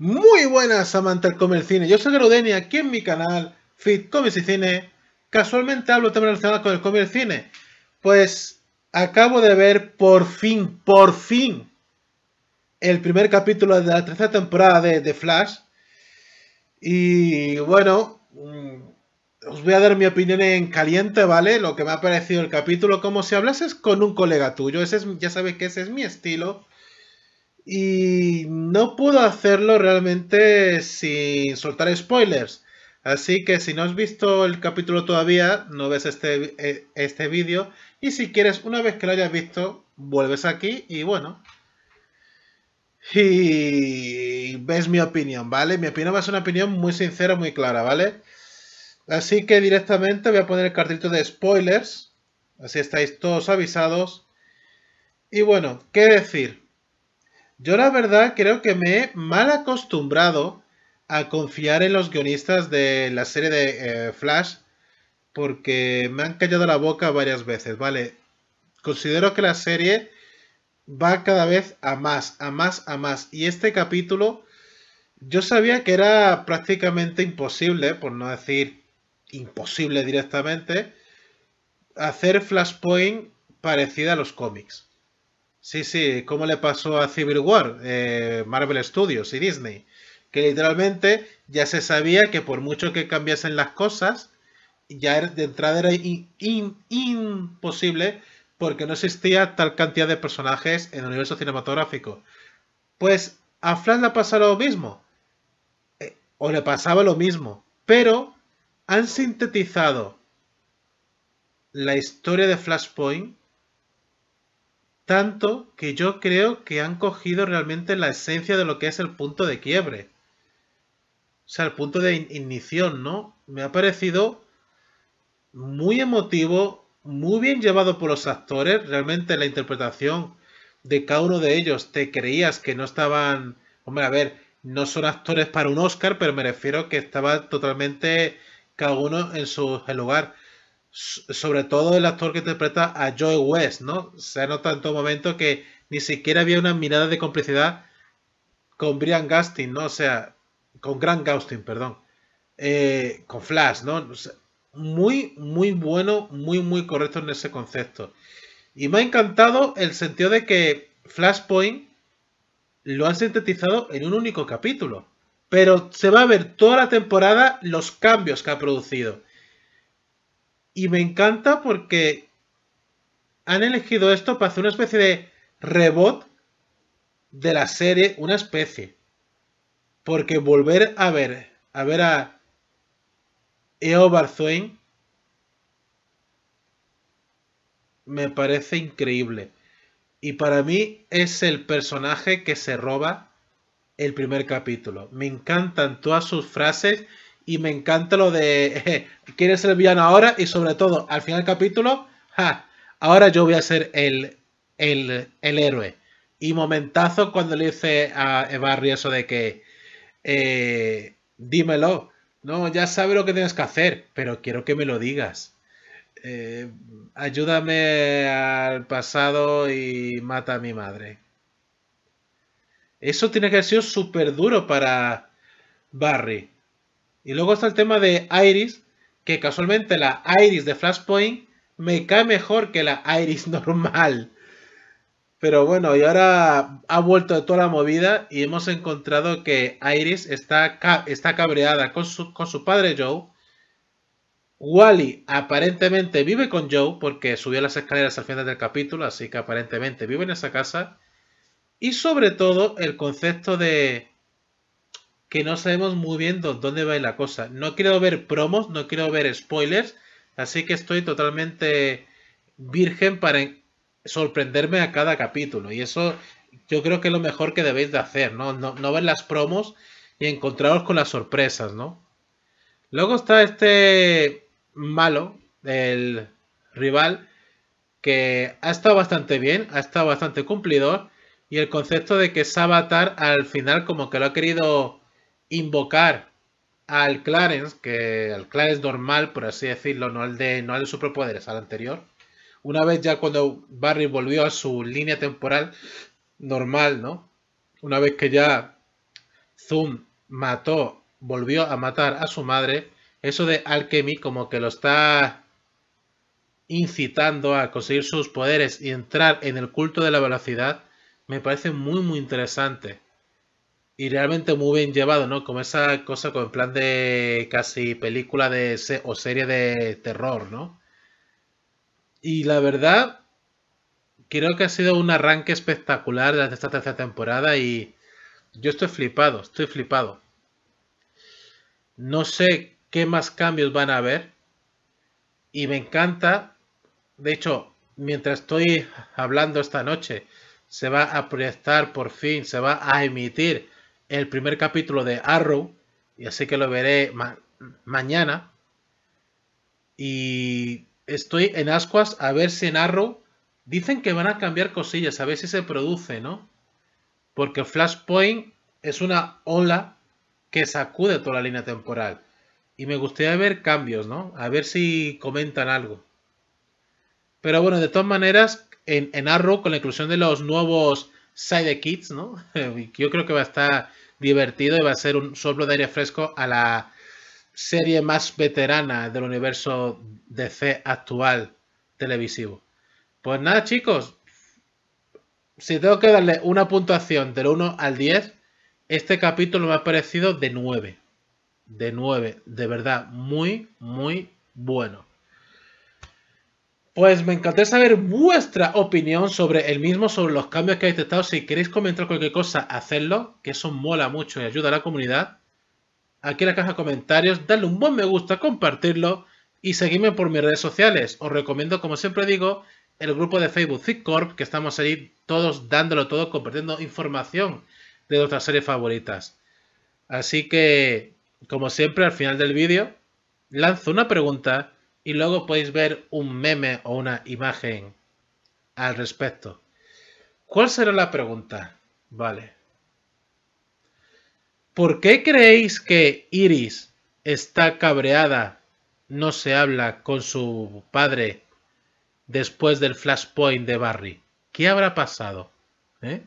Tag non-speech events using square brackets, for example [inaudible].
Muy buenas amantes del comer cine, yo soy Gerudeni, aquí en mi canal Fit Comics y Cine. Casualmente hablo temas relacionados con el comer cine. Pues acabo de ver por fin, por fin, el primer capítulo de la tercera temporada de, The Flash. Y bueno, mm, os voy a dar mi opinión en caliente, ¿vale? Lo que me ha parecido el capítulo, como si hablases con un colega tuyo. Ese es, ya sabéis que ese es mi estilo y no puedo hacerlo realmente sin soltar spoilers. Así que si no has visto el capítulo todavía, no ves este, e, este vídeo. Y si quieres, una vez que lo hayas visto, vuelves aquí y bueno. Y ves mi opinión, ¿vale? Mi opinión va a ser una opinión muy sincera, muy clara, ¿vale? Así que directamente voy a poner el cartelito de spoilers. Así estáis todos avisados. Y bueno, ¿qué decir? Yo la verdad creo que me he mal acostumbrado a confiar en los guionistas de la serie de eh, Flash porque me han callado la boca varias veces, ¿vale? Considero que la serie va cada vez a más, a más, a más. Y este capítulo yo sabía que era prácticamente imposible, por no decir imposible directamente, hacer Flashpoint parecida a los cómics. Sí, sí, como le pasó a Civil War, eh, Marvel Studios y Disney, que literalmente ya se sabía que por mucho que cambiasen las cosas, ya de entrada era imposible porque no existía tal cantidad de personajes en el universo cinematográfico. Pues a Flash le pasado lo mismo, eh, o le pasaba lo mismo, pero han sintetizado la historia de Flashpoint tanto que yo creo que han cogido realmente la esencia de lo que es el punto de quiebre. O sea, el punto de ignición, ¿no? Me ha parecido muy emotivo, muy bien llevado por los actores. Realmente la interpretación de cada uno de ellos, te creías que no estaban... Hombre, a ver, no son actores para un Oscar, pero me refiero que estaba totalmente cada uno en su lugar sobre todo el actor que interpreta a Joe West, ¿no? Se nota en todo momento que ni siquiera había una mirada de complicidad con Brian Gustin, ¿no? O sea, con Grant Gustin, perdón. Eh, con Flash, ¿no? muy, muy bueno, muy, muy correcto en ese concepto. Y me ha encantado el sentido de que Flashpoint lo ha sintetizado en un único capítulo. Pero se va a ver toda la temporada los cambios que ha producido. Y me encanta porque han elegido esto para hacer una especie de rebot de la serie, una especie. Porque volver a ver, a ver a Eo me parece increíble. Y para mí es el personaje que se roba el primer capítulo. Me encantan todas sus frases y me encanta lo de [laughs] ¿Quieres ser el villano ahora y sobre todo al final del capítulo, ahora yo voy a ser el, el, el héroe. Y momentazo cuando le dice a Barry eso de que eh, dímelo. No, ya sabes lo que tienes que hacer, pero quiero que me lo digas. Eh, ayúdame al pasado y mata a mi madre. Eso tiene que haber sido súper duro para Barry. Y luego está el tema de Iris, que casualmente la Iris de Flashpoint me cae mejor que la Iris [laughs] normal. Pero bueno, y ahora ha vuelto de toda la movida y hemos encontrado que Iris está, está cabreada con su, con su padre Joe. Wally aparentemente vive con Joe porque subió las escaleras al final del capítulo, así que aparentemente vive en esa casa. Y sobre todo el concepto de que no sabemos muy bien dónde va la cosa. No quiero ver promos, no quiero ver spoilers, así que estoy totalmente virgen para sorprenderme a cada capítulo. Y eso yo creo que es lo mejor que debéis de hacer, ¿no? No, ver las promos y encontraros con las sorpresas, ¿no? Luego está este malo, el rival, que ha estado bastante bien, ha estado bastante cumplidor. Y el concepto de que avatar al final como que lo ha querido invocar al Clarence, que al Clarence normal, por así decirlo, no al de, no de superpoderes, al anterior. Una vez ya cuando Barry volvió a su línea temporal normal, ¿no? Una vez que ya Zoom mató, volvió a matar a su madre, eso de Alchemy como que lo está incitando a conseguir sus poderes y entrar en el culto de la velocidad, me parece muy muy interesante y realmente muy bien llevado, ¿no? Como esa cosa con el plan de casi película de o serie de terror, ¿no? Y la verdad, creo que ha sido un arranque espectacular desde esta tercera temporada y yo estoy flipado, estoy flipado. No sé qué más cambios van a haber y me encanta, de hecho, mientras estoy hablando esta noche, se va a proyectar por fin, se va a emitir el primer capítulo de Arrow, y así que lo veré mañana. Y estoy en ascuas a ver si en Arrow dicen que van a cambiar cosillas, a ver si se produce, ¿no? Porque Flashpoint es una ola que sacude toda la línea temporal. Y me gustaría ver cambios, ¿no? A ver si comentan algo. Pero bueno, de todas maneras, en Arrow, con la inclusión de los nuevos Kids, ¿no? [laughs] Yo creo que va a estar divertido y va a ser un soplo de aire fresco a la serie más veterana del universo DC actual televisivo. Pues nada, chicos. Si tengo que darle una puntuación del 1 al 10, este capítulo me ha parecido de 9. De 9, de verdad, muy, muy bueno. Pues me encantaría saber vuestra opinión sobre el mismo, sobre los cambios que habéis detectado. Si queréis comentar cualquier cosa, hacedlo, que eso mola mucho y ayuda a la comunidad. Aquí en la caja de comentarios, darle un buen me gusta, compartirlo y seguirme por mis redes sociales. Os recomiendo, como siempre digo, el grupo de Facebook Corp, que estamos ahí todos dándolo todo, compartiendo información de nuestras series favoritas. Así que, como siempre, al final del vídeo, lanzo una pregunta y luego podéis ver un meme o una imagen al respecto. ¿Cuál será la pregunta? Vale. ¿Por qué creéis que Iris está cabreada? No se habla con su padre después del flashpoint de Barry. ¿Qué habrá pasado? ¿Eh?